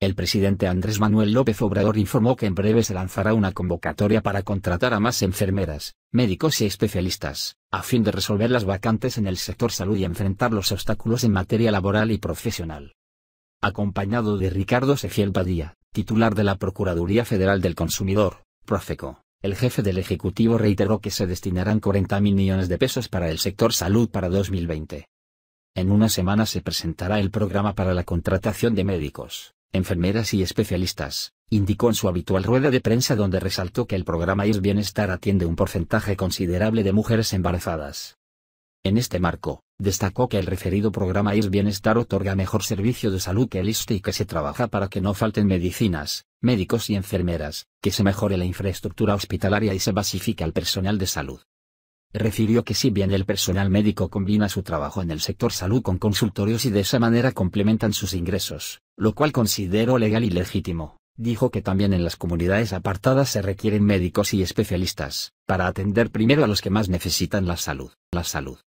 El presidente Andrés Manuel López Obrador informó que en breve se lanzará una convocatoria para contratar a más enfermeras, médicos y especialistas, a fin de resolver las vacantes en el sector salud y enfrentar los obstáculos en materia laboral y profesional. Acompañado de Ricardo Sefiel Badía, titular de la Procuraduría Federal del Consumidor, Profeco, el jefe del Ejecutivo reiteró que se destinarán 40 mil millones de pesos para el sector salud para 2020. En una semana se presentará el programa para la contratación de médicos enfermeras y especialistas, indicó en su habitual rueda de prensa donde resaltó que el programa IS Bienestar atiende un porcentaje considerable de mujeres embarazadas. En este marco, destacó que el referido programa IS Bienestar otorga mejor servicio de salud que el ISTE y que se trabaja para que no falten medicinas, médicos y enfermeras, que se mejore la infraestructura hospitalaria y se basifique al personal de salud, refirió que si bien el personal médico combina su trabajo en el sector salud con consultorios y de esa manera complementan sus ingresos, lo cual considero legal y legítimo, dijo que también en las comunidades apartadas se requieren médicos y especialistas, para atender primero a los que más necesitan la salud. La salud